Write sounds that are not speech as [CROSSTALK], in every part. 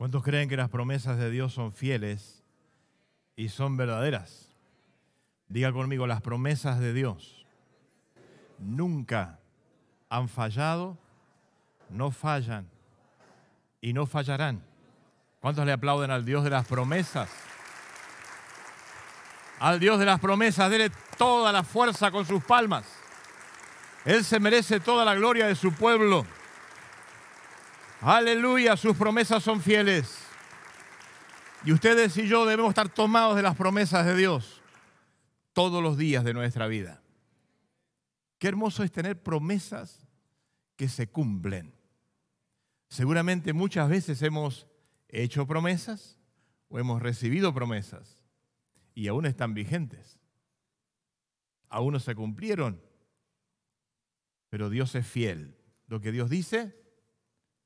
¿Cuántos creen que las promesas de Dios son fieles y son verdaderas? Diga conmigo, las promesas de Dios nunca han fallado, no fallan y no fallarán. ¿Cuántos le aplauden al Dios de las promesas? Al Dios de las promesas, dele toda la fuerza con sus palmas. Él se merece toda la gloria de su pueblo. Aleluya, sus promesas son fieles. Y ustedes y yo debemos estar tomados de las promesas de Dios todos los días de nuestra vida. Qué hermoso es tener promesas que se cumplen. Seguramente muchas veces hemos hecho promesas o hemos recibido promesas y aún están vigentes. Aún no se cumplieron. Pero Dios es fiel. Lo que Dios dice,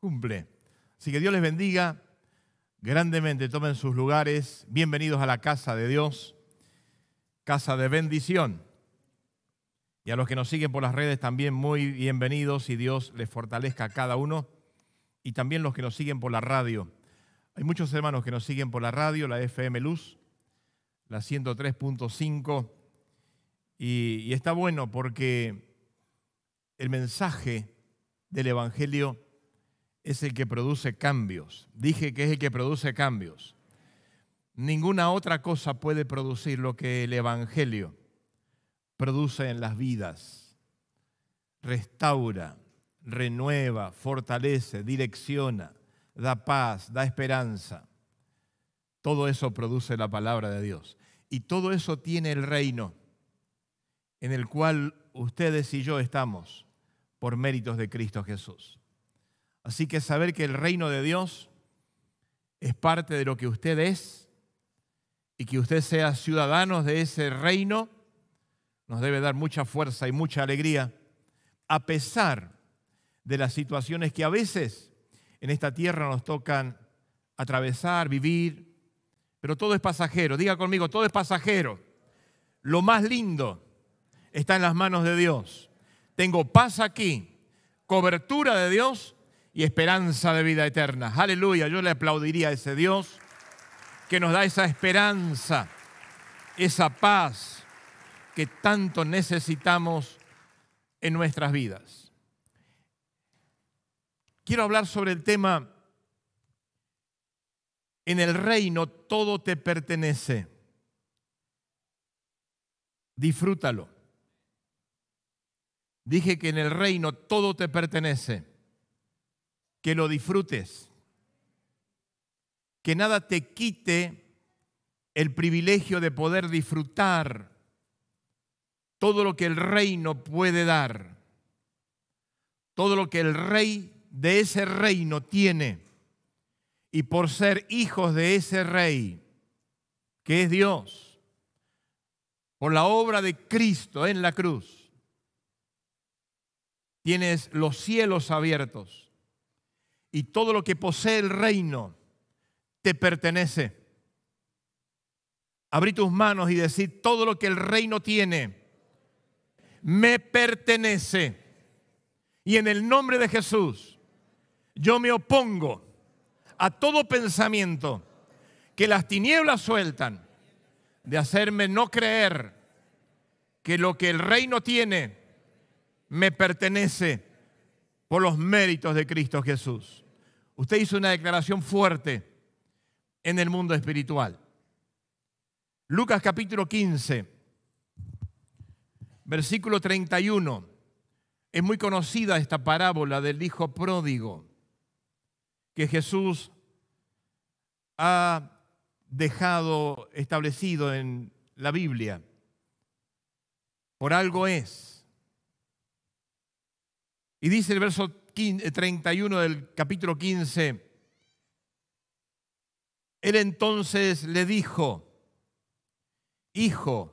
cumple. Así que Dios les bendiga grandemente, tomen sus lugares, bienvenidos a la casa de Dios, casa de bendición. Y a los que nos siguen por las redes también muy bienvenidos y Dios les fortalezca a cada uno. Y también los que nos siguen por la radio. Hay muchos hermanos que nos siguen por la radio, la FM Luz, la 103.5. Y, está bueno porque el mensaje del Evangelio es el que produce cambios. Dije que es el que produce cambios. Ninguna otra cosa puede producir lo que el Evangelio produce en las vidas. Restaura, renueva, fortalece, direcciona, da paz, da esperanza. Todo eso produce la palabra de Dios. Y todo eso tiene el reino en el cual ustedes y yo estamos por méritos de Cristo Jesús. Así que saber que el reino de Dios es parte de lo que usted es y que usted sea ciudadano de ese reino nos debe dar mucha fuerza y mucha alegría, a pesar de las situaciones que a veces en esta tierra nos tocan atravesar, vivir, pero todo es pasajero. Diga conmigo, todo es pasajero. Lo más lindo está en las manos de Dios. Tengo paz aquí, cobertura de Dios y esperanza de vida eterna. Aleluya, yo le aplaudiría a ese Dios que nos da esa esperanza, esa paz que tanto necesitamos en nuestras vidas. Quiero hablar sobre el tema, en el reino todo te pertenece. Disfrútalo. Dije que en el reino todo te pertenece que lo disfrutes. Que nada te quite el privilegio de poder disfrutar todo lo que el reino puede dar, todo lo que el rey de ese reino tiene. Y por ser hijos de ese rey, que es Dios, por la obra de Cristo en la cruz, tienes los cielos abiertos y todo lo que posee el reino te pertenece. Abrí tus manos y decir, todo lo que el reino tiene me pertenece. Y en el nombre de Jesús, yo me opongo a todo pensamiento que las tinieblas sueltan de hacerme no creer que lo que el reino tiene me pertenece por los méritos de Cristo Jesús usted hizo una declaración fuerte en el mundo espiritual. Lucas capítulo 15, versículo 31. Es muy conocida esta parábola del hijo pródigo que Jesús ha dejado establecido en la Biblia. Por algo es. Y dice el verso 31 eh, del capítulo 15, él entonces le dijo, Hijo,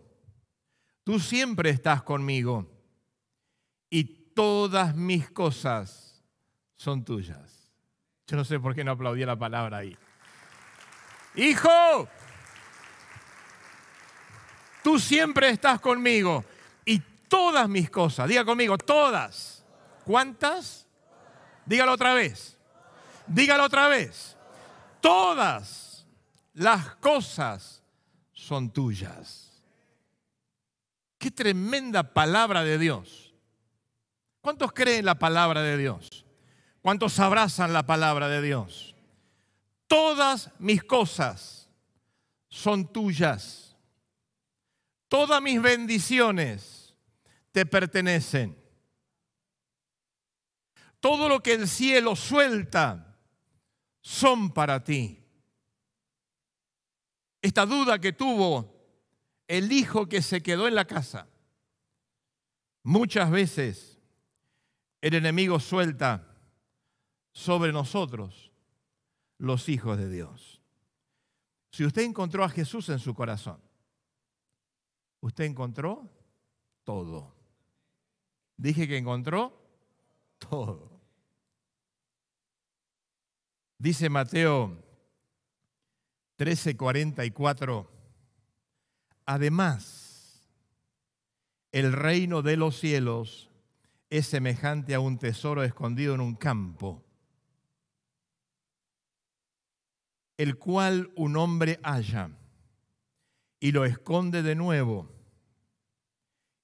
tú siempre estás conmigo y todas mis cosas son tuyas. Yo no sé por qué no aplaudí la palabra ahí. Hijo, tú siempre estás conmigo y todas mis cosas, diga conmigo, todas. ¿Cuántas? Dígalo otra vez. Dígalo otra vez. Todas las cosas son tuyas. Qué tremenda palabra de Dios. ¿Cuántos creen la palabra de Dios? ¿Cuántos abrazan la palabra de Dios? Todas mis cosas son tuyas. Todas mis bendiciones te pertenecen todo lo que el cielo suelta son para ti. Esta duda que tuvo el hijo que se quedó en la casa. Muchas veces el enemigo suelta sobre nosotros los hijos de Dios. Si usted encontró a Jesús en su corazón, usted encontró todo. Dije que encontró todo. Dice Mateo 13:44, además, el reino de los cielos es semejante a un tesoro escondido en un campo, el cual un hombre halla y lo esconde de nuevo,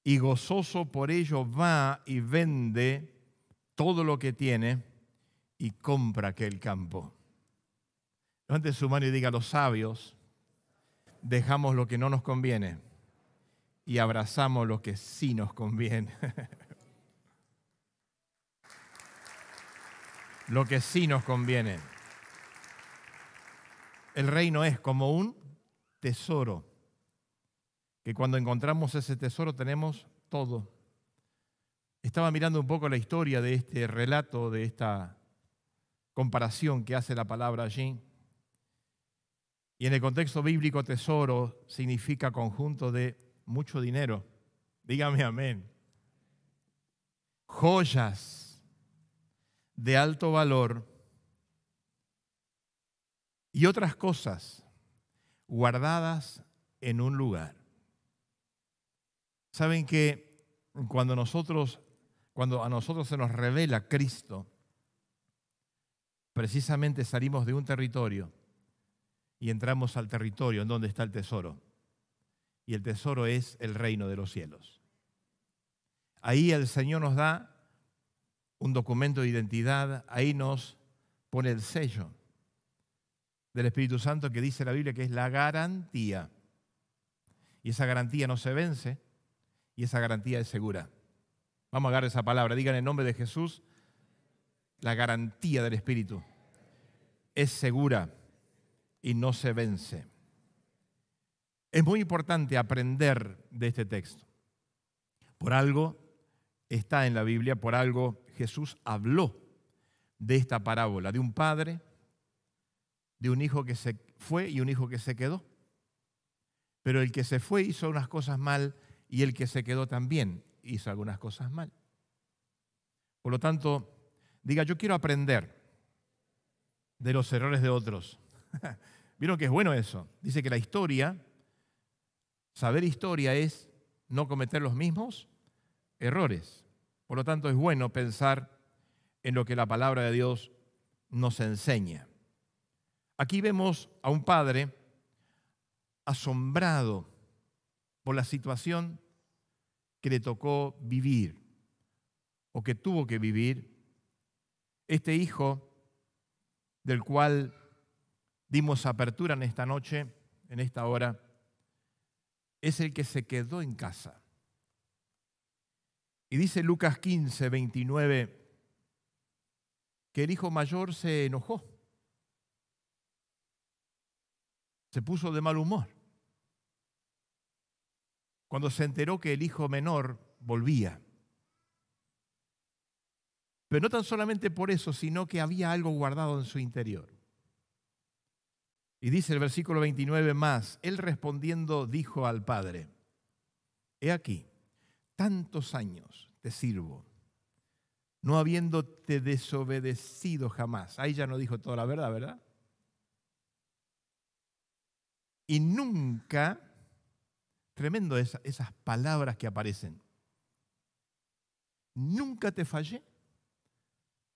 y gozoso por ello va y vende todo lo que tiene y compra aquel campo. Antes su mano y diga, los sabios dejamos lo que no nos conviene y abrazamos lo que sí nos conviene. [LAUGHS] lo que sí nos conviene. El reino es como un tesoro, que cuando encontramos ese tesoro tenemos todo. Estaba mirando un poco la historia de este relato, de esta comparación que hace la palabra allí. Y en el contexto bíblico, tesoro significa conjunto de mucho dinero. Dígame amén. Joyas de alto valor y otras cosas guardadas en un lugar. Saben que cuando nosotros, cuando a nosotros se nos revela Cristo, precisamente salimos de un territorio y entramos al territorio en donde está el tesoro. Y el tesoro es el reino de los cielos. Ahí el Señor nos da un documento de identidad, ahí nos pone el sello del Espíritu Santo que dice la Biblia que es la garantía. Y esa garantía no se vence y esa garantía es segura. Vamos a agarrar esa palabra. Digan en nombre de Jesús, la garantía del Espíritu es segura y no se vence. Es muy importante aprender de este texto. Por algo está en la Biblia, por algo Jesús habló de esta parábola, de un padre, de un hijo que se fue y un hijo que se quedó. Pero el que se fue hizo unas cosas mal y el que se quedó también hizo algunas cosas mal. Por lo tanto, Diga, yo quiero aprender de los errores de otros. [LAUGHS] Vieron que es bueno eso. Dice que la historia, saber historia es no cometer los mismos errores. Por lo tanto, es bueno pensar en lo que la palabra de Dios nos enseña. Aquí vemos a un padre asombrado por la situación que le tocó vivir o que tuvo que vivir este hijo del cual dimos apertura en esta noche, en esta hora, es el que se quedó en casa. Y dice Lucas 15, 29, que el hijo mayor se enojó, se puso de mal humor, cuando se enteró que el hijo menor volvía. Pero no tan solamente por eso, sino que había algo guardado en su interior. Y dice el versículo 29 más, él respondiendo dijo al Padre, he aquí, tantos años te sirvo, no habiéndote desobedecido jamás. Ahí ya no dijo toda la verdad, ¿verdad? Y nunca, tremendo esas palabras que aparecen, nunca te fallé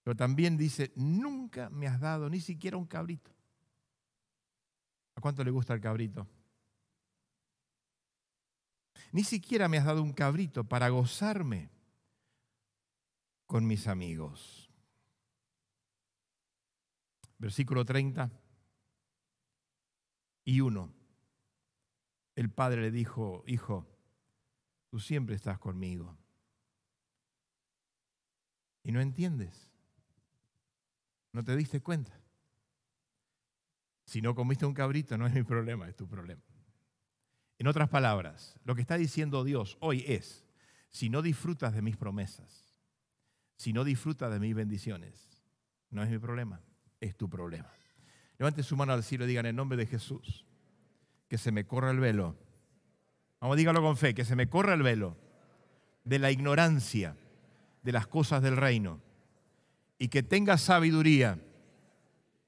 pero también dice, nunca me has dado ni siquiera un cabrito. ¿A cuánto le gusta el cabrito? Ni siquiera me has dado un cabrito para gozarme con mis amigos. Versículo 30 y 1. El padre le dijo, hijo, tú siempre estás conmigo. Y no entiendes no te diste cuenta. Si no comiste un cabrito, no es mi problema, es tu problema. En otras palabras, lo que está diciendo Dios hoy es, si no disfrutas de mis promesas, si no disfrutas de mis bendiciones, no es mi problema, es tu problema. Levante su mano al cielo y digan en nombre de Jesús, que se me corra el velo. Vamos, dígalo con fe, que se me corra el velo de la ignorancia de las cosas del reino y que tenga sabiduría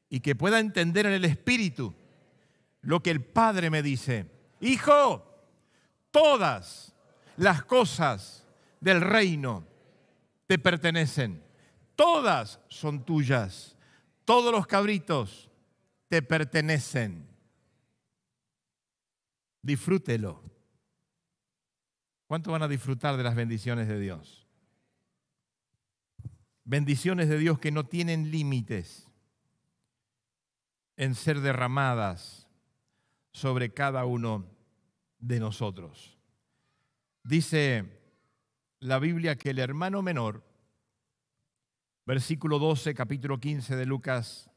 y que pueda entender en el Espíritu lo que el Padre me dice. Hijo, todas las cosas del reino te pertenecen. Todas son tuyas. Todos los cabritos te pertenecen. Disfrútelo. ¿Cuánto van a disfrutar de las bendiciones de Dios? bendiciones de Dios que no tienen límites en ser derramadas sobre cada uno de nosotros. Dice la Biblia que el hermano menor, versículo 12, capítulo 15 de Lucas,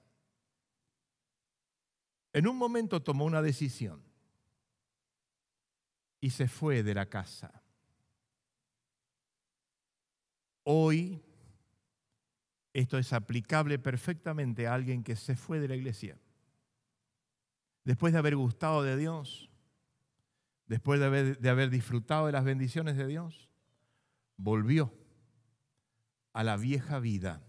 en un momento tomó una decisión y se fue de la casa. Hoy esto es aplicable perfectamente a alguien que se fue de la iglesia. Después de haber gustado de Dios, después de haber, disfrutado de las bendiciones de Dios, volvió a la vieja vida.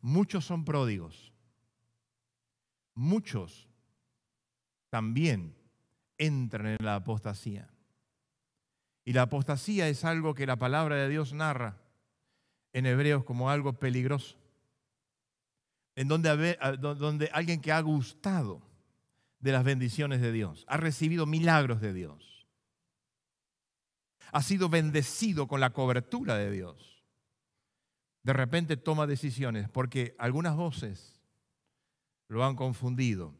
Muchos son pródigos. Muchos también entran en la apostasía. Y la apostasía es algo que la palabra de Dios narra en Hebreos como algo peligroso, en donde, donde alguien que ha gustado de las bendiciones de Dios, ha recibido milagros de Dios, ha sido bendecido con la cobertura de Dios, de repente toma decisiones porque algunas voces lo han confundido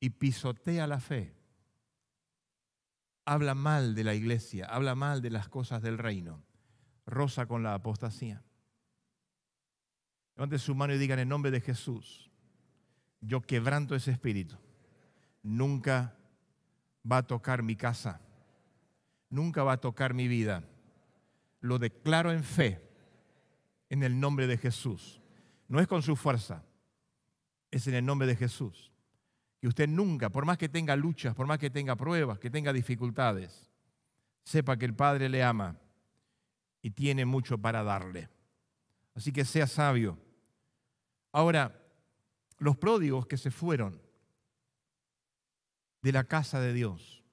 y pisotea la fe. Habla mal de la iglesia, habla mal de las cosas del reino. Rosa con la apostasía. Levanten su mano y digan en nombre de Jesús, yo quebranto ese espíritu. Nunca va a tocar mi casa. Nunca va a tocar mi vida. Lo declaro en fe, en el nombre de Jesús. No es con su fuerza, es en el nombre de Jesús. Que usted nunca, por más que tenga luchas, por más que tenga pruebas, que tenga dificultades, sepa que el Padre le ama y tiene mucho para darle. Así que sea sabio. Ahora, los pródigos que se fueron de la casa de Dios,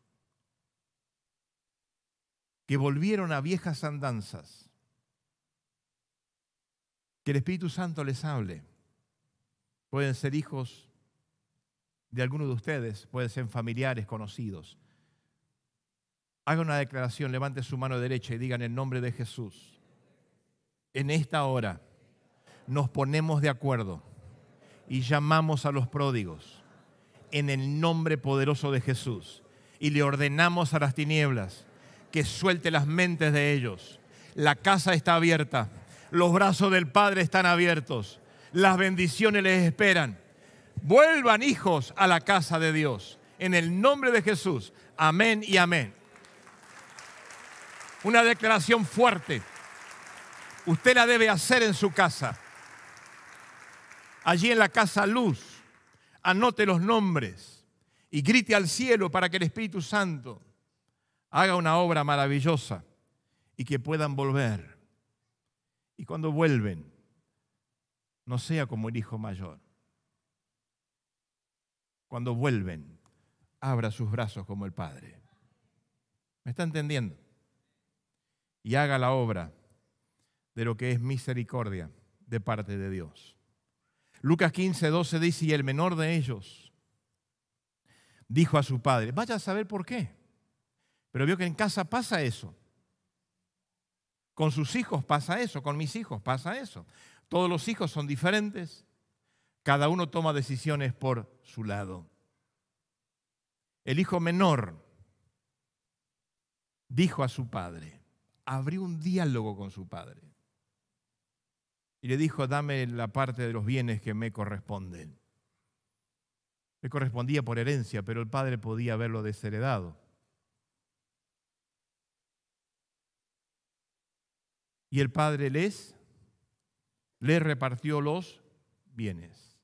que volvieron a viejas andanzas, que el Espíritu Santo les hable. Pueden ser hijos de alguno de ustedes, pueden ser familiares, conocidos haga una declaración, levante su mano derecha y diga en el nombre de Jesús, en esta hora nos ponemos de acuerdo y llamamos a los pródigos en el nombre poderoso de Jesús y le ordenamos a las tinieblas que suelte las mentes de ellos. La casa está abierta, los brazos del Padre están abiertos, las bendiciones les esperan. Vuelvan hijos a la casa de Dios. En el nombre de Jesús. Amén y amén. Una declaración fuerte. Usted la debe hacer en su casa. Allí en la casa luz, anote los nombres y grite al cielo para que el Espíritu Santo haga una obra maravillosa y que puedan volver. Y cuando vuelven, no sea como el hijo mayor. Cuando vuelven, abra sus brazos como el Padre. ¿Me está entendiendo? y haga la obra de lo que es misericordia de parte de Dios. Lucas 15, 12 dice, y el menor de ellos dijo a su padre, vaya a saber por qué. Pero vio que en casa pasa eso. Con sus hijos pasa eso, con mis hijos pasa eso. Todos los hijos son diferentes, cada uno toma decisiones por su lado. El hijo menor dijo a su padre, abrió un diálogo con su padre. Y le dijo, dame la parte de los bienes que me corresponden. Le correspondía por herencia, pero el padre podía haberlo desheredado. Y el padre les, les repartió los bienes.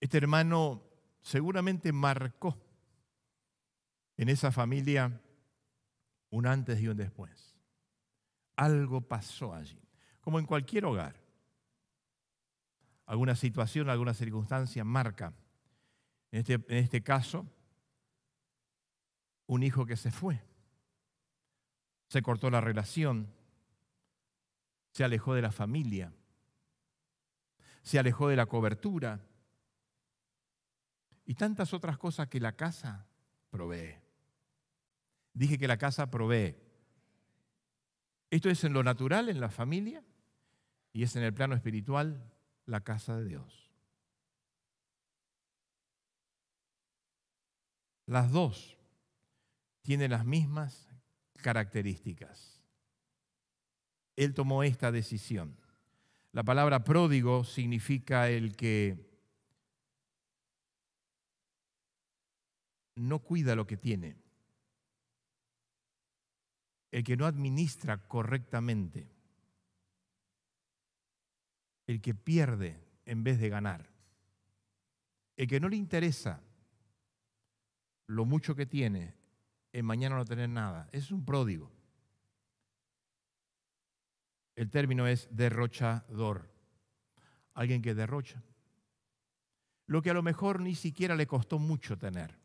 Este hermano seguramente marcó en esa familia un antes y un después. Algo pasó allí, como en cualquier hogar. Alguna situación, alguna circunstancia marca. En este, este caso, un hijo que se fue, se cortó la relación, se alejó de la familia, se alejó de la cobertura y tantas otras cosas que la casa provee. Dije que la casa provee. Esto es en lo natural, en la familia, y es en el plano espiritual, la casa de Dios. Las dos tienen las mismas características. Él tomó esta decisión. La palabra pródigo significa el que no cuida lo que tiene el que no administra correctamente, el que pierde en vez de ganar, el que no le interesa lo mucho que tiene en mañana no tener nada, es un pródigo. El término es derrochador, alguien que derrocha. Lo que a lo mejor ni siquiera le costó mucho tener,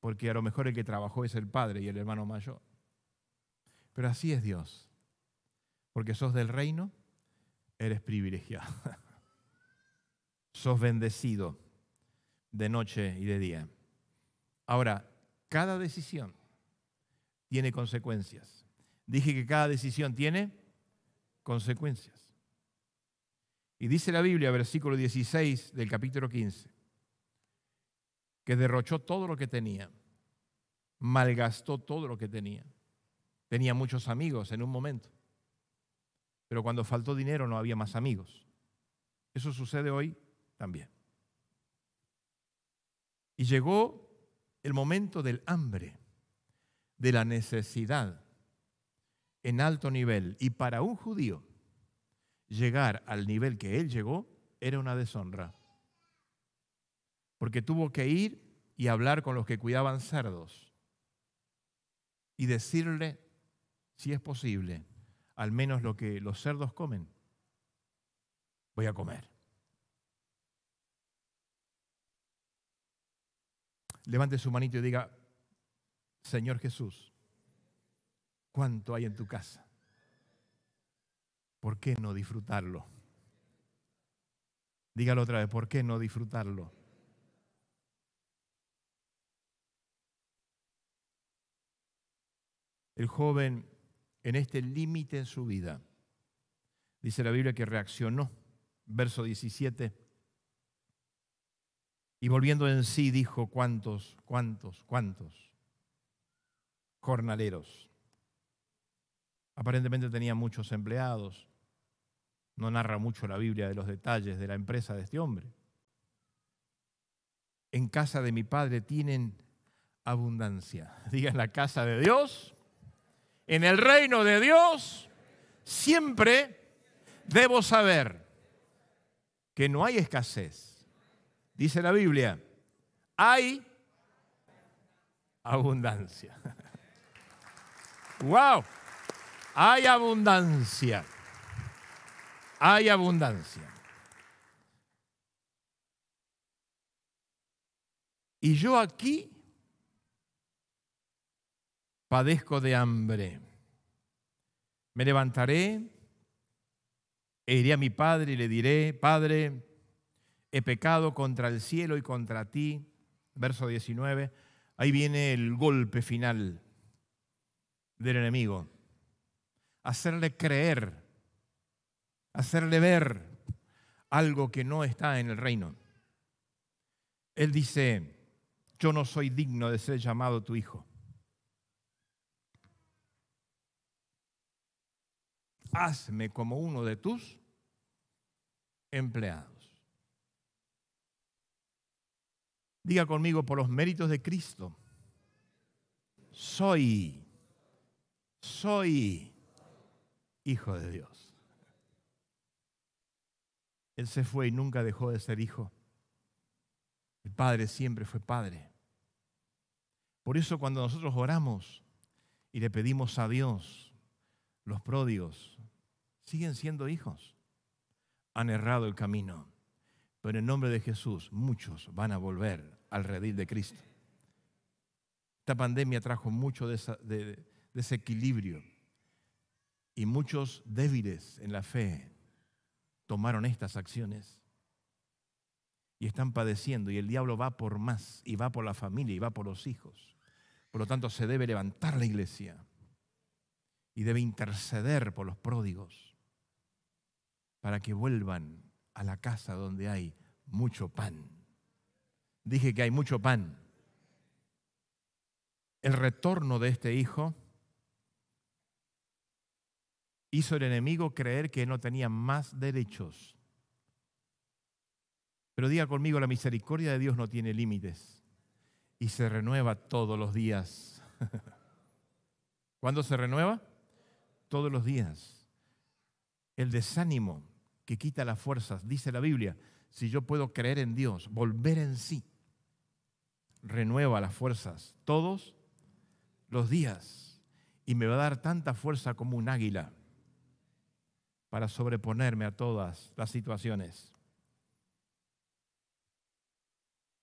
porque a lo mejor el que trabajó es el padre y el hermano mayor. Pero así es Dios. Porque sos del reino, eres privilegiado. [LAUGHS] sos bendecido de noche y de día. Ahora, cada decisión tiene consecuencias. Dije que cada decisión tiene consecuencias. Y dice la Biblia, versículo 16 del capítulo 15, que derrochó todo lo que tenía, malgastó todo lo que tenía. Tenía muchos amigos en un momento, pero cuando faltó dinero no había más amigos. Eso sucede hoy también. Y llegó el momento del hambre, de la necesidad en alto nivel. Y para un judío, llegar al nivel que él llegó era una deshonra. Porque tuvo que ir y hablar con los que cuidaban cerdos y decirle si es posible, al menos lo que los cerdos comen, voy a comer. Levante su manito y diga, Señor Jesús, ¿cuánto hay en tu casa? ¿Por qué no disfrutarlo? Dígalo otra vez, ¿por qué no disfrutarlo? El joven en este límite en su vida. Dice la Biblia que reaccionó. Verso 17. Y volviendo en sí dijo, ¿cuántos, cuántos, cuántos? Jornaleros. Aparentemente tenía muchos empleados. No narra mucho la Biblia de los detalles de la empresa de este hombre. En casa de mi padre tienen abundancia. [LAUGHS] Digan la casa de Dios en el reino de Dios, siempre debo saber que no hay escasez. Dice la Biblia, hay abundancia. ¡Wow! [LAUGHS] Hay abundancia. Hay abundancia. Y yo aquí padezco de hambre. Me levantaré e iré a mi padre y le diré, Padre, he pecado contra el cielo y contra ti. Verso 19, ahí viene el golpe final del enemigo. Hacerle creer, hacerle ver algo que no está en el reino. Él dice, yo no soy digno de ser llamado tu hijo. hazme como uno de tus empleados. Diga conmigo, por los méritos de Cristo, soy, soy hijo de Dios. Él se fue y nunca dejó de ser hijo. El Padre siempre fue Padre. Por eso cuando nosotros oramos y le pedimos a Dios, los pródigos siguen siendo hijos. Han errado el camino, pero en nombre de Jesús muchos van a volver al redil de Cristo. Esta pandemia trajo mucho desequilibrio y muchos débiles en la fe tomaron estas acciones y están padeciendo y el diablo va por más y va por la familia y va por los hijos. Por lo tanto, se debe levantar la iglesia y debe interceder por los pródigos para que vuelvan a la casa donde hay mucho pan. Dije que hay mucho pan. El retorno de este hijo hizo el enemigo creer que no tenía más derechos. Pero diga conmigo, la misericordia de Dios no tiene límites y se renueva todos los días. [LAUGHS] ¿Cuándo se renueva? todos los días. El desánimo que quita las fuerzas, dice la Biblia, si yo puedo creer en Dios, volver en sí, renueva las fuerzas todos los días y me va a dar tanta fuerza como un águila para sobreponerme a todas las situaciones.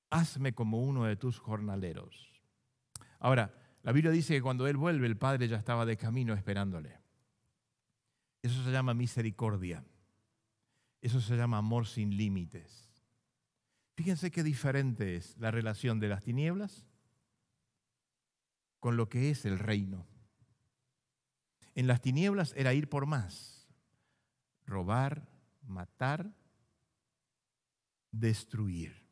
Hazme como uno de tus jornaleros. Ahora, la Biblia dice que cuando Él vuelve, el Padre ya estaba de camino esperándole. Eso se llama misericordia. Eso se llama amor sin límites. Fíjense qué diferente es la relación de las tinieblas con lo que es el reino. En las tinieblas era ir por más, robar, matar, destruir.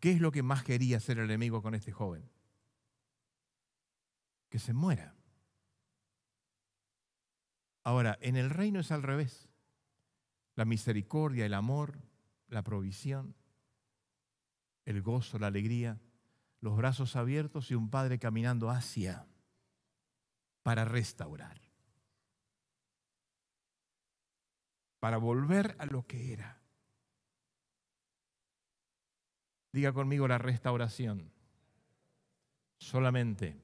¿Qué es lo que más quería hacer el enemigo con este joven? Que se muera. Ahora, en el reino es al revés. La misericordia, el amor, la provisión, el gozo, la alegría, los brazos abiertos y un padre caminando hacia para restaurar, para volver a lo que era. Diga conmigo la restauración. Solamente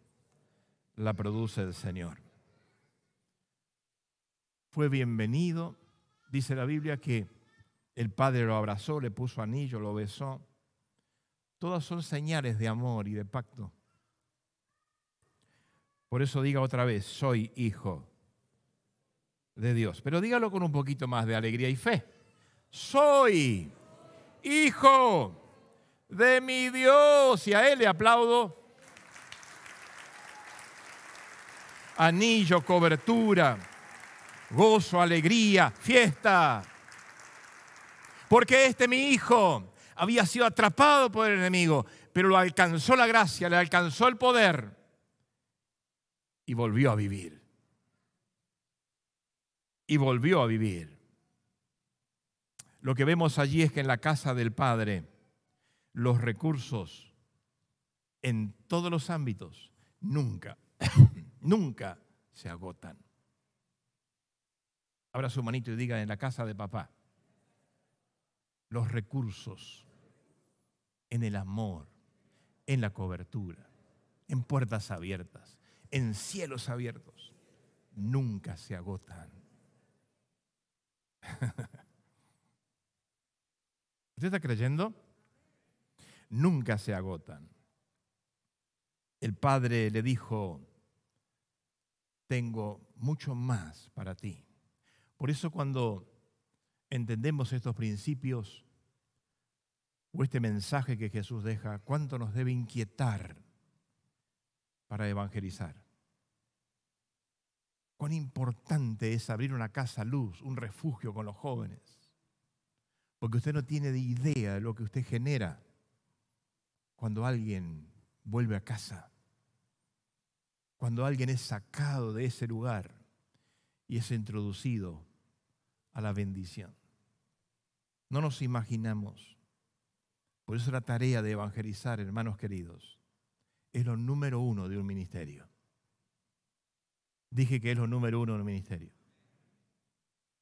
la produce el Señor fue bienvenido. Dice la Biblia que el padre lo abrazó, le puso anillo, lo besó. Todas son señales de amor y de pacto. Por eso diga otra vez, soy hijo de Dios. Pero dígalo con un poquito más de alegría y fe. Soy hijo de mi Dios. Y a Él le aplaudo. Anillo, cobertura gozo, alegría, fiesta. Porque este mi hijo había sido atrapado por el enemigo, pero lo alcanzó la gracia, le alcanzó el poder y volvió a vivir. Y volvió a vivir. Lo que vemos allí es que en la casa del Padre los recursos en todos los ámbitos nunca, [COUGHS] nunca se agotan. Abra su manito y diga, en la casa de papá, los recursos, en el amor, en la cobertura, en puertas abiertas, en cielos abiertos, nunca se agotan. [LAUGHS] ¿Usted está creyendo? Nunca se agotan. El padre le dijo, tengo mucho más para ti. Por eso cuando entendemos estos principios o este mensaje que Jesús deja, cuánto nos debe inquietar para evangelizar. Cuán importante es abrir una casa luz, un refugio con los jóvenes. Porque usted no tiene idea de lo que usted genera cuando alguien vuelve a casa, cuando alguien es sacado de ese lugar y es introducido a la bendición. No nos imaginamos. Por eso la tarea de evangelizar, hermanos queridos, es lo número uno de un ministerio. Dije que es lo número uno de un ministerio.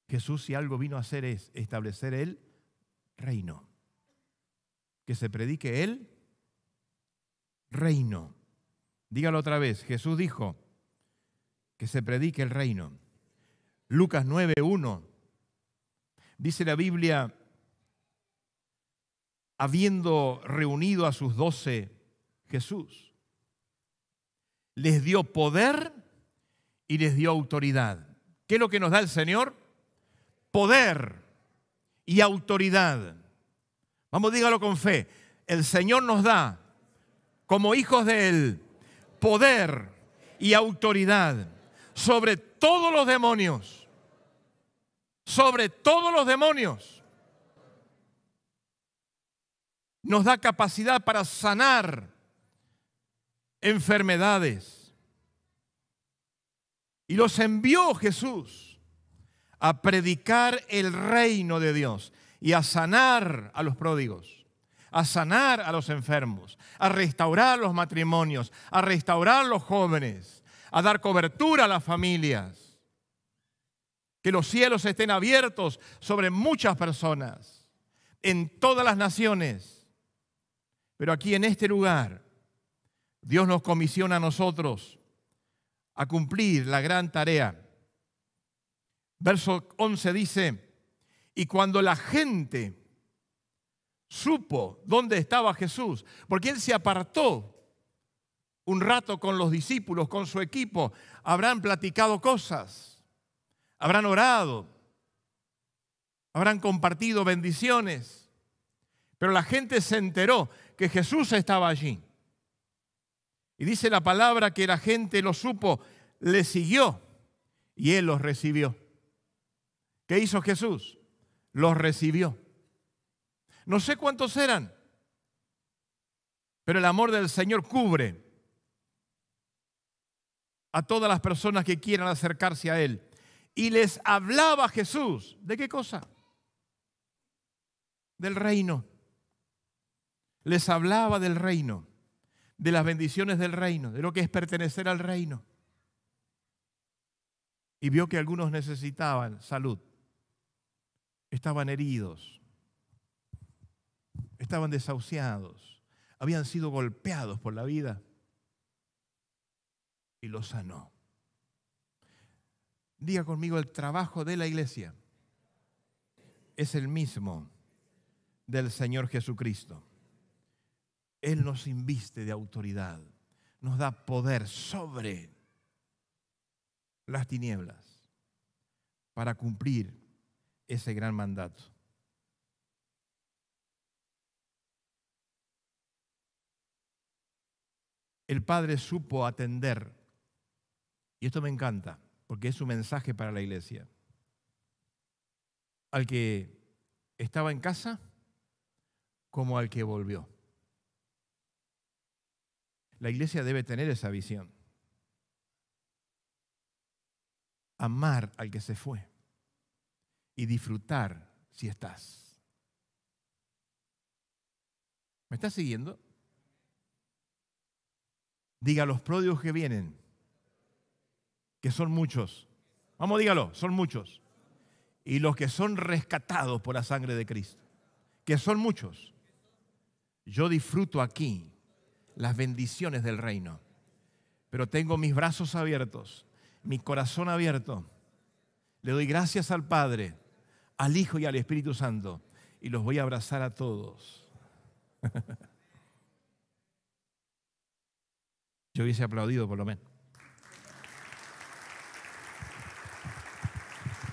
Jesús si algo vino a hacer es establecer el reino. Que se predique el reino. Dígalo otra vez. Jesús dijo que se predique el reino. Lucas 9.1 Dice la Biblia, habiendo reunido a sus doce, Jesús les dio poder y les dio autoridad. ¿Qué es lo que nos da el Señor? Poder y autoridad. Vamos, dígalo con fe. El Señor nos da, como hijos de Él, poder y autoridad sobre todos los demonios sobre todos los demonios. Nos da capacidad para sanar enfermedades. Y los envió Jesús a predicar el reino de Dios y a sanar a los pródigos, a sanar a los enfermos, a restaurar los matrimonios, a restaurar los jóvenes, a dar cobertura a las familias que los cielos estén abiertos sobre muchas personas, en todas las naciones. Pero aquí en este lugar, Dios nos comisiona a nosotros a cumplir la gran tarea. Verso 11 dice, y cuando la gente supo dónde estaba Jesús, porque él se apartó un rato con los discípulos, con su equipo, habrán platicado cosas habrán orado, habrán compartido bendiciones, pero la gente se enteró que Jesús estaba allí. Y dice la palabra que la gente lo supo, le siguió y él los recibió. ¿Qué hizo Jesús? Los recibió. No sé cuántos eran, pero el amor del Señor cubre a todas las personas que quieran acercarse a Él y les hablaba Jesús. ¿De qué cosa? Del reino. Les hablaba del reino, de las bendiciones del reino, de lo que es pertenecer al reino. Y vio que algunos necesitaban salud, estaban heridos, estaban desahuciados, habían sido golpeados por la vida. Y los sanó. Diga conmigo, el trabajo de la iglesia es el mismo del Señor Jesucristo. Él nos inviste de autoridad, nos da poder sobre las tinieblas para cumplir ese gran mandato. El Padre supo atender, y esto me encanta, porque es su mensaje para la iglesia. Al que estaba en casa como al que volvió. La iglesia debe tener esa visión. Amar al que se fue y disfrutar si estás. ¿Me estás siguiendo? Diga a los pródigos que vienen, que son muchos. Vamos, dígalo, son muchos. Y los que son rescatados por la sangre de Cristo, que son muchos. Yo disfruto aquí las bendiciones del reino, pero tengo mis brazos abiertos, mi corazón abierto. Le doy gracias al Padre, al Hijo y al Espíritu Santo, y los voy a abrazar a todos. [LAUGHS] Yo hubiese aplaudido por lo menos.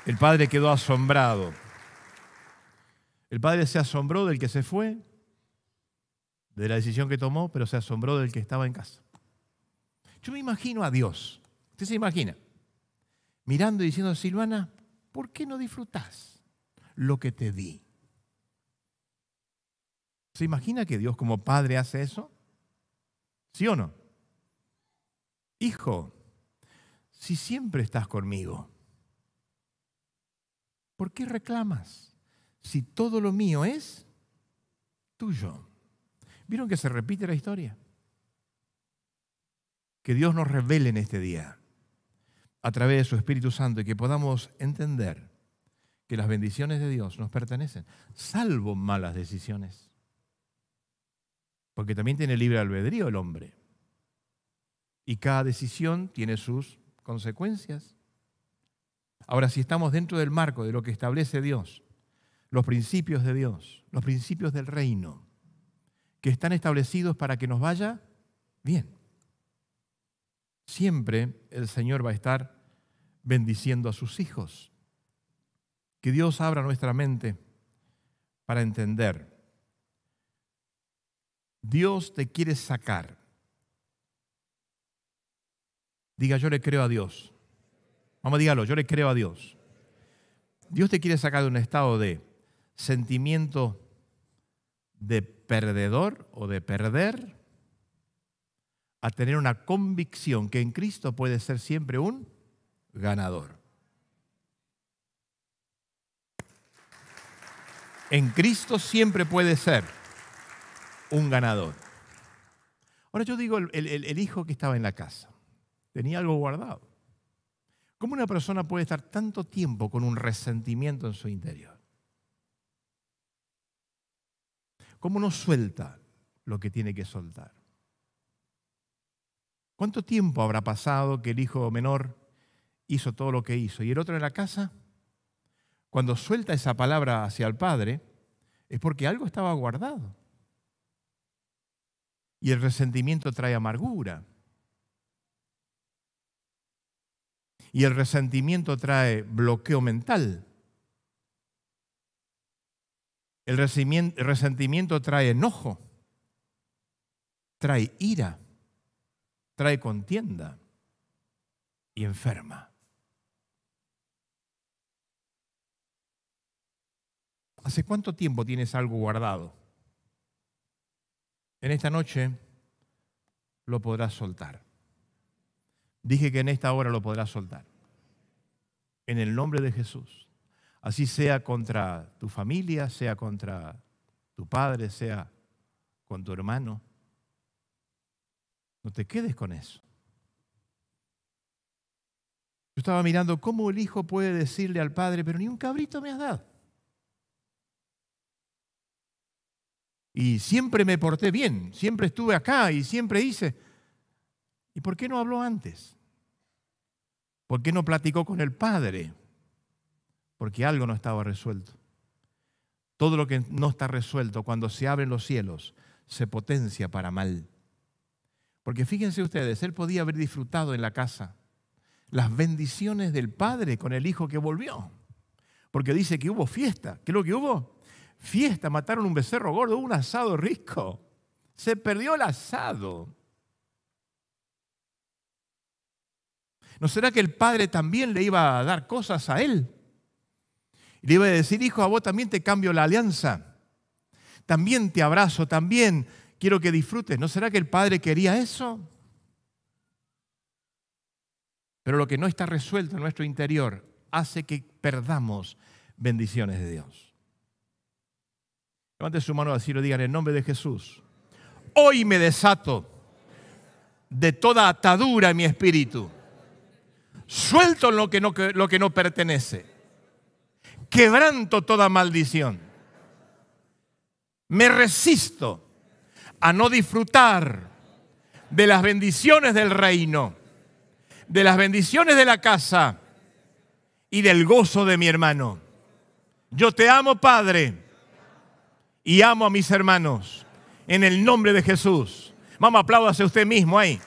El padre quedó asombrado. El padre se asombró del que se fue, de la decisión que tomó, pero se asombró del que estaba en casa. Yo me imagino a Dios. Usted se imagina. Mirando y diciendo, Silvana, ¿por qué no disfrutás lo que te di? ¿Se imagina que Dios como padre hace eso? ¿Sí o no? Hijo, si siempre estás conmigo, ¿Por qué reclamas si todo lo mío es tuyo? ¿Vieron que se repite la historia? Que Dios nos revele en este día a través de su Espíritu Santo y que podamos entender que las bendiciones de Dios nos pertenecen, salvo malas decisiones. Porque también tiene libre albedrío el hombre. Y cada decisión tiene sus consecuencias. Ahora, si estamos dentro del marco de lo que establece Dios, los principios de Dios, los principios del reino, que están establecidos para que nos vaya bien. Siempre el Señor va a estar bendiciendo a sus hijos. Que Dios abra nuestra mente para entender. Dios te quiere sacar. Diga, yo le creo a Dios. Vamos, dígalo, yo le creo a Dios. Dios te quiere sacar de un estado de sentimiento de perdedor o de perder a tener una convicción que en Cristo puede ser siempre un ganador. En Cristo siempre puede ser un ganador. Ahora yo digo, el hijo que estaba en la casa tenía algo guardado. ¿Cómo una persona puede estar tanto tiempo con un resentimiento en su interior? ¿Cómo no suelta lo que tiene que soltar? ¿Cuánto tiempo habrá pasado que el hijo menor hizo todo lo que hizo y el otro en la casa? Cuando suelta esa palabra hacia el padre, es porque algo estaba guardado. Y el resentimiento trae amargura, Y el resentimiento trae bloqueo mental. El resentimiento trae enojo, trae ira, trae contienda y enferma. ¿Hace cuánto tiempo tienes algo guardado? En esta noche lo podrás soltar. Dije que en esta hora lo podrás soltar. En el nombre de Jesús. Así sea contra tu familia, sea contra tu padre, sea con tu hermano. No te quedes con eso. Yo estaba mirando cómo el hijo puede decirle al padre, pero ni un cabrito me has dado. Y siempre me porté bien, siempre estuve acá y siempre hice. ¿Y por qué no habló antes? ¿Por qué no platicó con el Padre? Porque algo no estaba resuelto. Todo lo que no está resuelto cuando se abren los cielos se potencia para mal. Porque fíjense ustedes, él podía haber disfrutado en la casa las bendiciones del Padre con el hijo que volvió. Porque dice que hubo fiesta. ¿Qué es lo que hubo? Fiesta, mataron un becerro gordo, un asado rico. Se perdió el asado. ¿No será que el padre también le iba a dar cosas a él? Y le iba a decir, hijo, a vos también te cambio la alianza. También te abrazo, también quiero que disfrutes. ¿No será que el padre quería eso? Pero lo que no está resuelto en nuestro interior hace que perdamos bendiciones de Dios. Levante su mano así y lo digan en nombre de Jesús. Hoy me desato de toda atadura en mi espíritu suelto lo que no, lo que no pertenece, quebranto toda maldición, me resisto a no disfrutar de las bendiciones del reino, de las bendiciones de la casa y del gozo de mi hermano. Yo te amo, Padre, y amo a mis hermanos. En el nombre de Jesús. Vamos, apláudase usted mismo ahí.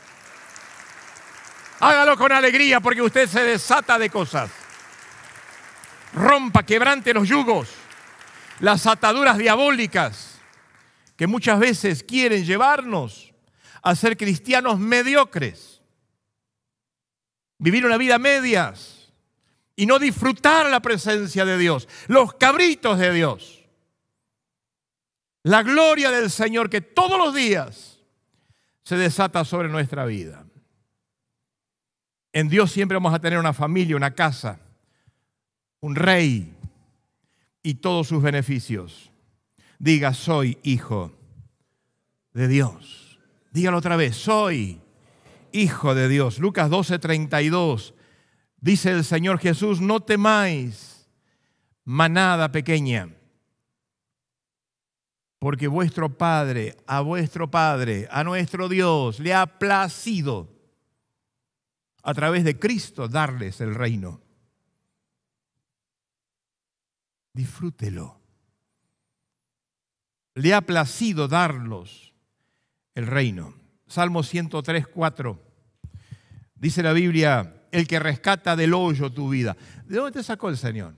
Hágalo con alegría porque usted se desata de cosas. Rompa, quebrante los yugos, las ataduras diabólicas que muchas veces quieren llevarnos a ser cristianos mediocres, vivir una vida medias y no disfrutar la presencia de Dios, los cabritos de Dios, la gloria del Señor que todos los días se desata sobre nuestra vida. En Dios siempre vamos a tener una familia, una casa, un rey y todos sus beneficios. Diga, soy hijo de Dios. Dígalo otra vez, soy hijo de Dios. Lucas 12, 32. Dice el Señor Jesús, no temáis manada pequeña, porque vuestro Padre, a vuestro Padre, a nuestro Dios, le ha placido a través de Cristo darles el reino. Disfrútelo. Le ha placido darlos el reino. Salmo 103, 4. Dice la Biblia, el que rescata del hoyo tu vida. ¿De dónde te sacó el Señor?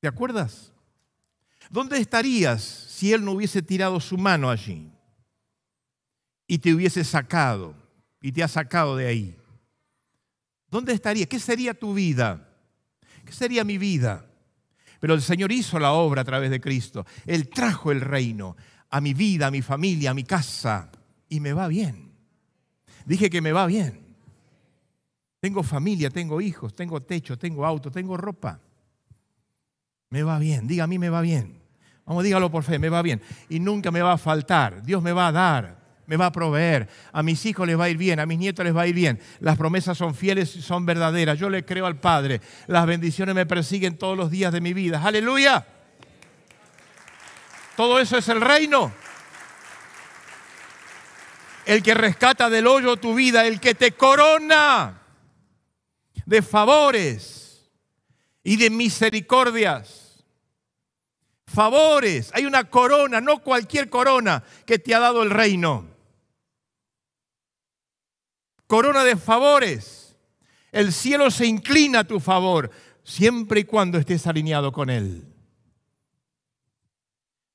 ¿Te acuerdas? ¿Dónde estarías si Él no hubiese tirado su mano allí y te hubiese sacado? y te ha sacado de ahí? ¿Dónde estaría? ¿Qué sería tu vida? ¿Qué sería mi vida? Pero el Señor hizo la obra a través de Cristo. Él trajo el reino a mi vida, a mi familia, a mi casa. Y me va bien. Dije que me va bien. Tengo familia, tengo hijos, tengo techo, tengo auto, tengo ropa. Me va bien. Diga a mí me va bien. Vamos, dígalo por fe, me va bien. Y nunca me va a faltar. Dios me va a dar me va a proveer, a mis hijos les va a ir bien, a mis nietos les va a ir bien, las promesas son fieles y son verdaderas, yo le creo al Padre, las bendiciones me persiguen todos los días de mi vida, aleluya. Todo eso es el reino. El que rescata del hoyo tu vida, el que te corona de favores y de misericordias favores, hay una corona, no cualquier corona que te ha dado el reino corona de favores. El cielo se inclina a tu favor, siempre y cuando estés alineado con Él.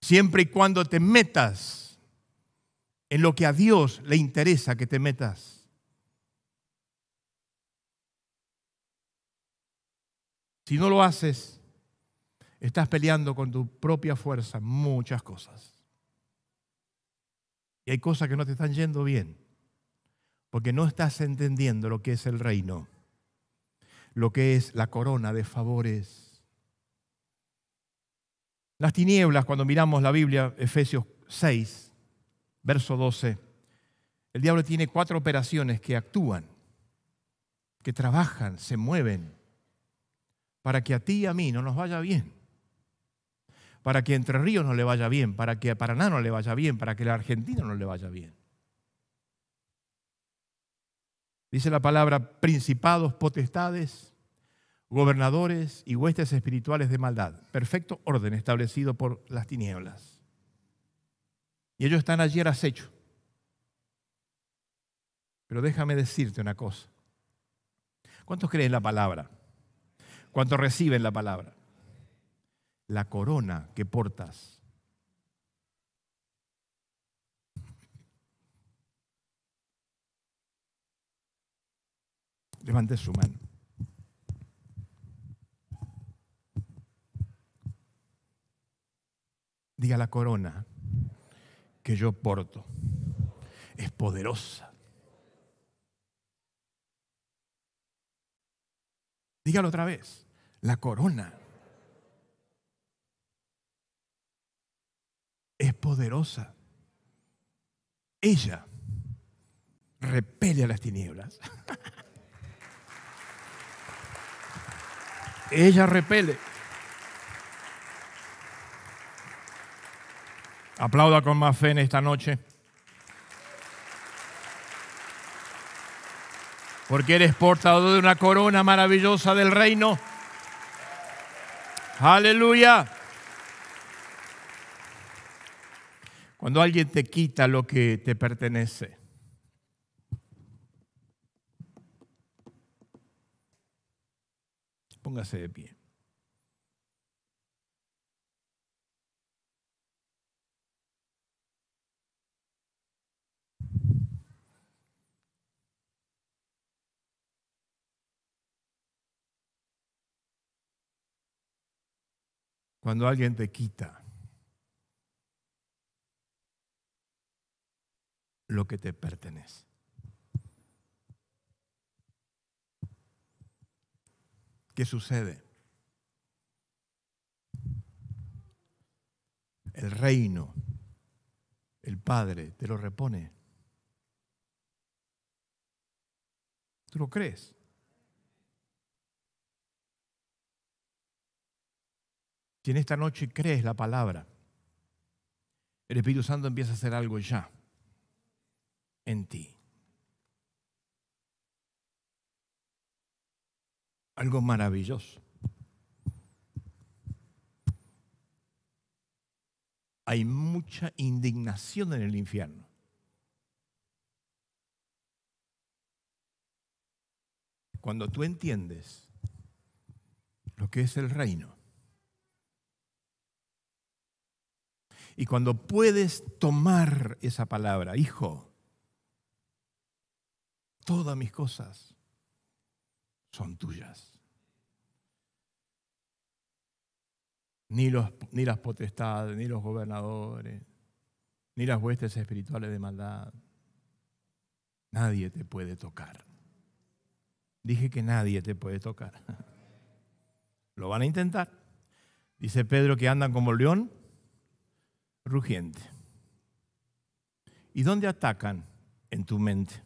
Siempre y cuando te metas en lo que a Dios le interesa que te metas. Si no lo haces, estás peleando con tu propia fuerza muchas cosas. Y hay cosas que no te están yendo bien porque no estás entendiendo lo que es el reino, lo que es la corona de favores. Las tinieblas, cuando miramos la Biblia, Efesios 6, verso 12, el diablo tiene cuatro operaciones que actúan, que trabajan, se mueven, para que a ti y a mí no nos vaya bien para que Entre Ríos no le vaya bien, para que a Paraná no le vaya bien, para que a la Argentina no le vaya bien. Dice la palabra principados, potestades, gobernadores y huestes espirituales de maldad. Perfecto orden establecido por las tinieblas. Y ellos están allí al acecho. Pero déjame decirte una cosa. ¿Cuántos creen la palabra? ¿Cuántos reciben la palabra? La corona que portas levante su mano. Diga la corona que yo porto. Es poderosa. Dígalo otra vez. La corona es poderosa. Ella repele a las tinieblas. [LAUGHS] ella repele. Aplauda con más fe en esta noche. Porque eres portador de una corona maravillosa del reino. Aleluya. Cuando alguien te quita lo que te pertenece, Póngase de pie. Cuando alguien te quita lo que te pertenece. ¿Qué sucede. El reino, el Padre, te lo repone. ¿Tú lo crees? Si en esta noche crees la palabra, el Espíritu Santo empieza a hacer algo ya en ti. algo maravilloso. Hay mucha indignación en el infierno. Cuando tú entiendes lo que es el reino y cuando puedes tomar esa palabra, hijo, todas mis cosas son tuyas. Ni, los, ni las potestades, ni los gobernadores, ni las huestes espirituales de maldad. Nadie te puede tocar. Dije que nadie te puede tocar. [LAUGHS] Lo van a intentar. Dice Pedro que andan como león rugiente. ¿Y dónde atacan? En tu mente.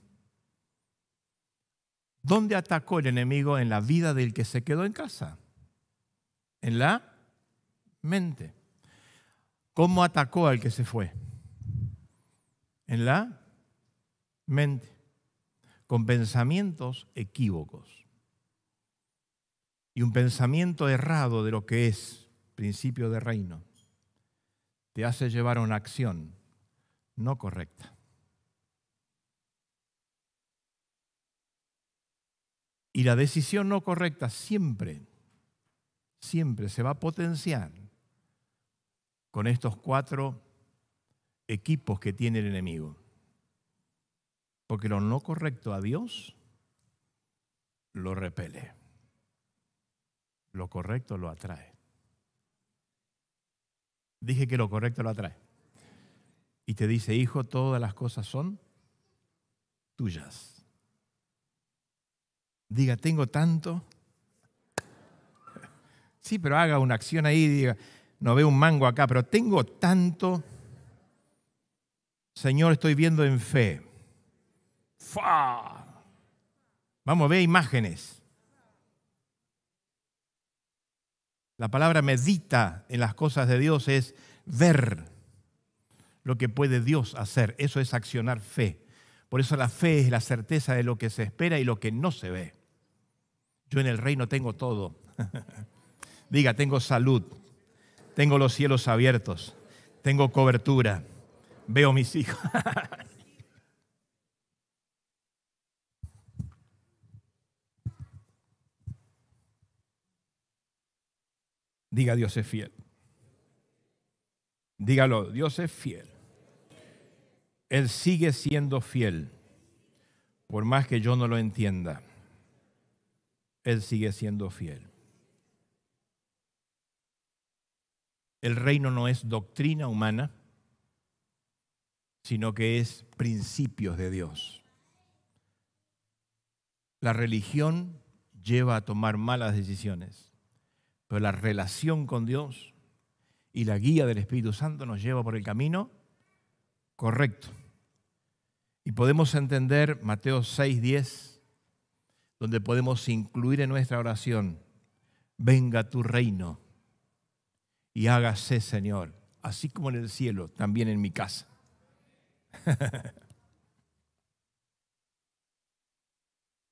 ¿Dónde atacó el enemigo en la vida del que se quedó en casa? En la mente. ¿Cómo atacó al que se fue? En la mente. Con pensamientos equívocos. Y un pensamiento errado de lo que es principio de reino te hace llevar a una acción no correcta. Y la decisión no correcta siempre, siempre se va a potenciar con estos cuatro equipos que tiene el enemigo. Porque lo no correcto a Dios lo repele. Lo correcto lo atrae. Dije que lo correcto lo atrae. Y te dice, hijo, todas las cosas son tuyas diga, tengo tanto. Sí, pero haga una acción ahí diga, no veo un mango acá, pero tengo tanto. Señor, estoy viendo en fe. Vamos, ve imágenes. La palabra medita en las cosas de Dios es ver lo que puede Dios hacer. Eso es accionar fe. Por eso la fe es la certeza de lo que se espera y lo que no se ve. Yo en el reino tengo todo. [LAUGHS] Diga, tengo salud, tengo los cielos abiertos, tengo cobertura, veo mis hijos. [LAUGHS] Diga, Dios es fiel. Dígalo, Dios es fiel. Él sigue siendo fiel, por más que yo no lo entienda. Él sigue siendo fiel. El reino no es doctrina humana, sino que es principios de Dios. La religión lleva a tomar malas decisiones, pero la relación con Dios y la guía del Espíritu Santo nos lleva por el camino correcto. Y podemos entender Mateo 6, 10 donde podemos incluir en nuestra oración, venga tu reino y hágase, Señor, así como en el cielo, también en mi casa. [LAUGHS]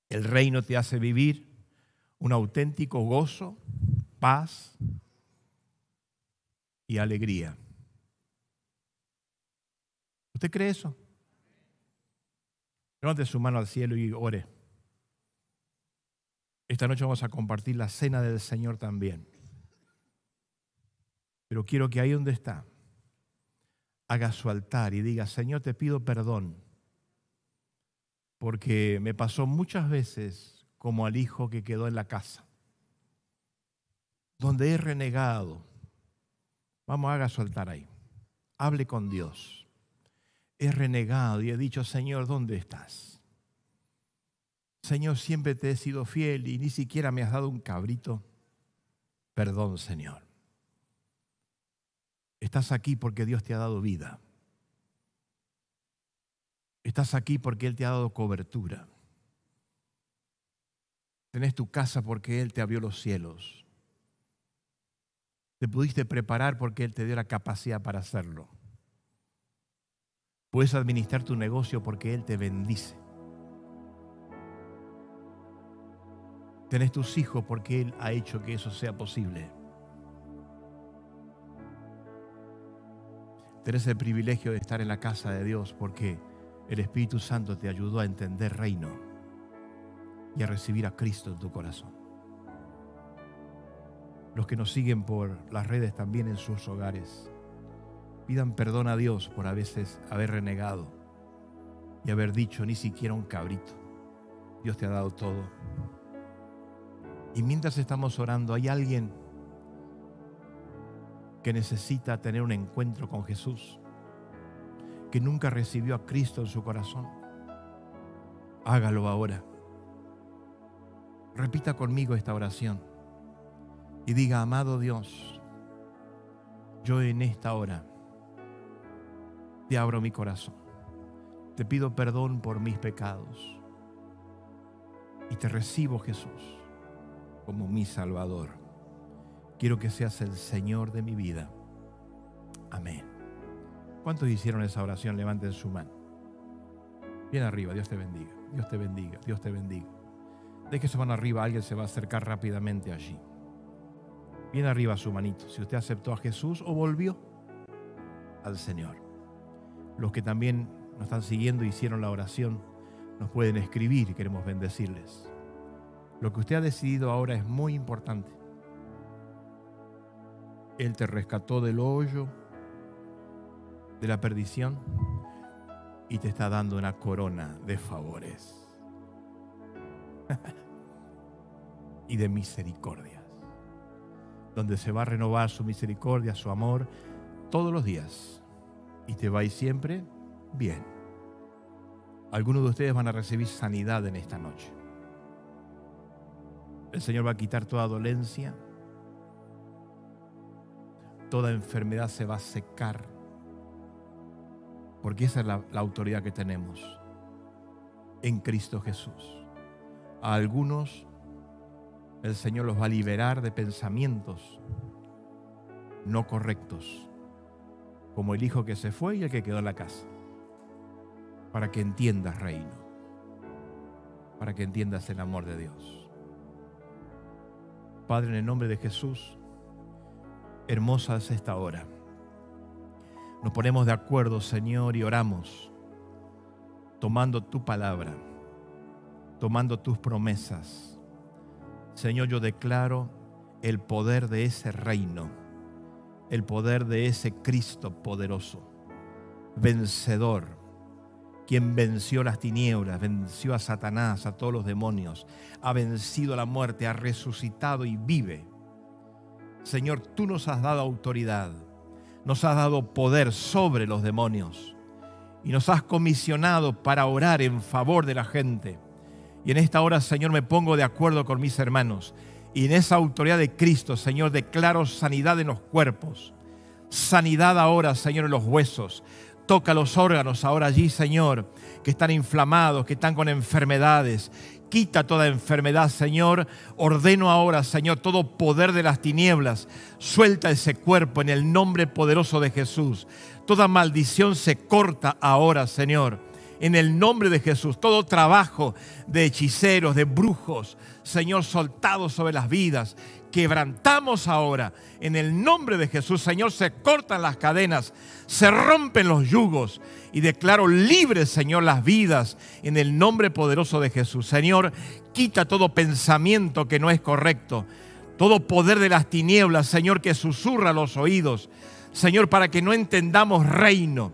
el reino te hace vivir un auténtico gozo, paz y alegría. ¿Usted cree eso? Levante su mano al cielo y ore. Esta noche vamos a compartir la cena del Señor también. Pero quiero que ahí donde está, haga su altar y diga, Señor, te pido perdón, porque me pasó muchas veces como al hijo que quedó en la casa, donde he renegado. Vamos, haga su altar ahí. Hable con Dios. He renegado y he dicho, Señor, ¿dónde estás? Señor, siempre te he sido fiel y ni siquiera me has dado un cabrito. Perdón, Señor. Estás aquí porque Dios te ha dado vida. Estás aquí porque Él te ha dado cobertura. Tenés tu casa porque Él te abrió los cielos. Te pudiste preparar porque Él te dio la capacidad para hacerlo. Puedes administrar tu negocio porque Él te bendice. Tenés tus hijos porque Él ha hecho que eso sea posible. Tenés el privilegio de estar en la casa de Dios porque el Espíritu Santo te ayudó a entender reino y a recibir a Cristo en tu corazón. Los que nos siguen por las redes también en sus hogares, pidan perdón a Dios por a veces haber renegado y haber dicho ni siquiera un cabrito. Dios te ha dado todo. Y mientras estamos orando, hay alguien que necesita tener un encuentro con Jesús, que nunca recibió a Cristo en su corazón. Hágalo ahora. Repita conmigo esta oración y diga, amado Dios, yo en esta hora te abro mi corazón, te pido perdón por mis pecados y te recibo Jesús como mi Salvador. Quiero que seas el Señor de mi vida. Amén. ¿Cuántos hicieron esa oración? Levanten su mano. Bien arriba, Dios te bendiga, Dios te bendiga, Dios te bendiga. Deje su mano arriba, alguien se va a acercar rápidamente allí. Bien arriba su manito, si usted aceptó a Jesús o volvió al Señor. Los que también nos están siguiendo hicieron la oración, nos pueden escribir, queremos bendecirles. Lo que usted ha decidido ahora es muy importante. Él te rescató del hoyo, de la perdición, y te está dando una corona de favores [LAUGHS] y de misericordias, donde se va a renovar su misericordia, su amor, todos los días, y te va a ir siempre bien. Algunos de ustedes van a recibir sanidad en esta noche. El Señor va a quitar toda dolencia. Toda enfermedad se va a secar. Porque esa es la, autoridad que tenemos en Cristo Jesús. A algunos el Señor los va a liberar de pensamientos no correctos, como el hijo que se fue y el que quedó en la casa, para que entiendas reino, para que entiendas el amor de Dios. Padre, en el nombre de Jesús, hermosa es esta hora. Nos ponemos de acuerdo, Señor, y oramos, tomando tu palabra, tomando tus promesas. Señor, yo declaro el poder de ese reino, el poder de ese Cristo poderoso, vencedor quien venció las tinieblas, venció a Satanás, a todos los demonios, ha vencido la muerte, ha resucitado y vive. Señor, tú nos has dado autoridad, nos has dado poder sobre los demonios y nos has comisionado para orar en favor de la gente. Y en esta hora, Señor, me pongo de acuerdo con mis hermanos. Y en esa autoridad de Cristo, Señor, declaro sanidad en los cuerpos. Sanidad ahora, Señor, en los huesos Toca los órganos ahora allí, Señor, que están inflamados, que están con enfermedades. Quita toda enfermedad, Señor. Ordeno ahora, Señor, todo poder de las tinieblas. Suelta ese cuerpo en el nombre poderoso de Jesús. Toda maldición se corta ahora, Señor. En el nombre de Jesús, todo trabajo de hechiceros, de brujos, Señor, soltado sobre las vidas, quebrantamos ahora. En el nombre de Jesús, Señor, se cortan las cadenas, se rompen los yugos y declaro libres, Señor, las vidas en el nombre poderoso de Jesús. Señor, quita todo pensamiento que no es correcto, todo poder de las tinieblas, Señor, que susurra los oídos. Señor, para que no entendamos reino,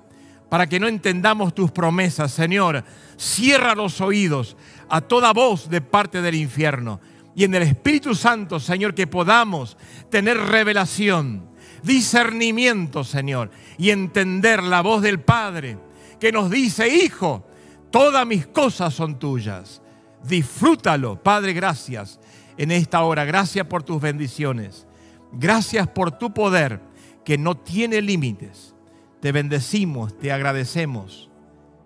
para que no entendamos tus promesas, Señor. Cierra los oídos a toda voz de parte del infierno y en el Espíritu Santo, Señor, que podamos tener revelación, discernimiento, Señor, y entender la voz del Padre que nos dice, Hijo, todas mis cosas son tuyas. Disfrútalo, Padre, gracias en esta hora. Gracias por tus bendiciones. Gracias por tu poder que no tiene límites. Te bendecimos, te agradecemos.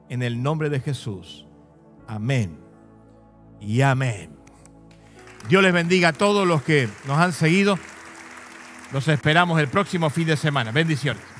En el nombre de Jesús. Amén. Y amén. Dios les bendiga a todos los que nos han seguido. Los esperamos el próximo fin de semana. Bendiciones.